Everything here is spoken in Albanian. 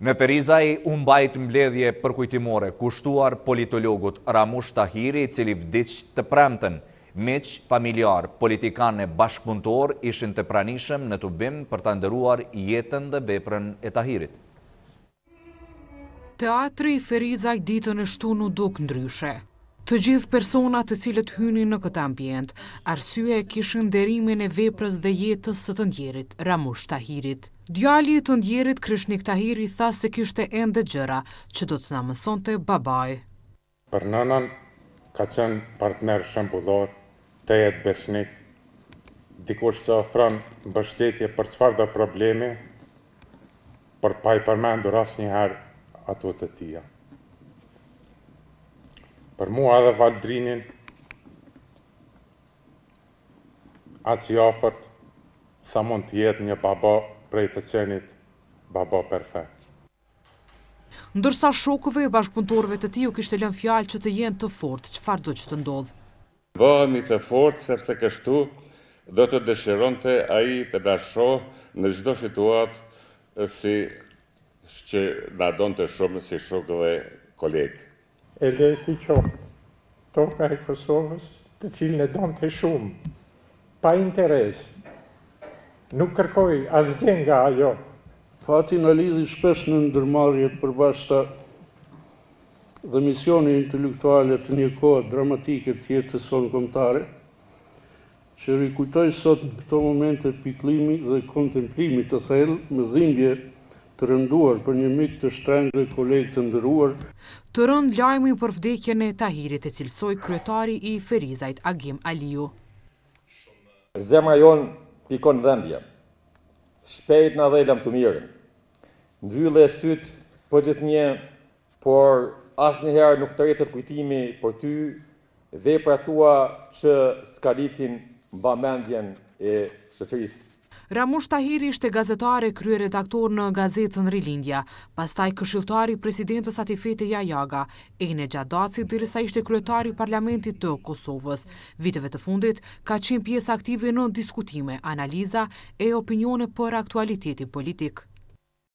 Në Ferizaj, unë bajt mbledhje përkujtimore kushtuar politologut Ramush Tahiri, cili vdic të premten. Meq, familjar, politikane bashkëpuntor ishin të pranishëm në të bim për të ndëruar jetën dhe veprën e Tahirit. Teatri Ferizaj ditën e shtu në duk ndryshe. Të gjithë personat të cilët hyni në këtë ambient, arsye e kishën derimin e veprës dhe jetës së të ndjerit, Ramush Tahirit. Djali të ndjerit, Krishnik Tahiri, tha se kishte endë gjëra, që do të namëson të babaj. Për nënën, ka qenë partner shëmbullor, të jetë besnik, dikush se ofran bështetje për qëfar dhe problemi, për pa i përmendur asë njëherë ato të tia për mua edhe Valdrinin, atë që ofërt, sa mund të jetë një babo prej të qenit babo perfekt. Ndërsa shokëve e bashkëpunëtorëve të ti u kishtë lënë fjalë që të jenë të fort, që farë do që të ndodhë? Bëhëmi të fort, sepse kështu do të dëshiron të aji të bashko në gjdo situatë si që në adonë të shumë si shokëve kolegë e leti qoftë toka e Kosovës të cilën e donë të shumë, pa interes, nuk kërkoj asgjen nga ajo. Fati në lidhi shpesh në ndërmarjet përbashta dhe misioni intelektuale të një kohët dramatike të të sonë komtare, që rikujtoj sot në këto momente piklimi dhe kontemplimi të thellë me dhimbje të rënduar për një mik të shtrenjtë dhe kolegë të ndëruar. Të rënd lajmi për vdekjen e Tahirit e cilësoj kryetari i Ferizajt Agim Aliu. Zemra jonë pikon dhendje, shpejt në dhëlam të mirën, ndryllë e sytë për po gjithë një, por asë nuk të kujtimi për ty, dhe tua që skalitin mba mendjen e shoqërisë. Ramush Tahiri ishte gazetare krye redaktor në gazetën Rilindja, pastaj këshiltari presidentës Atifete Jajaga, e në gjadaci dirisa ishte kryetari parlamentit të Kosovës. Viteve të fundit, ka qenë pjesë aktive në diskutime, analiza e opinione për aktualitetin politikë.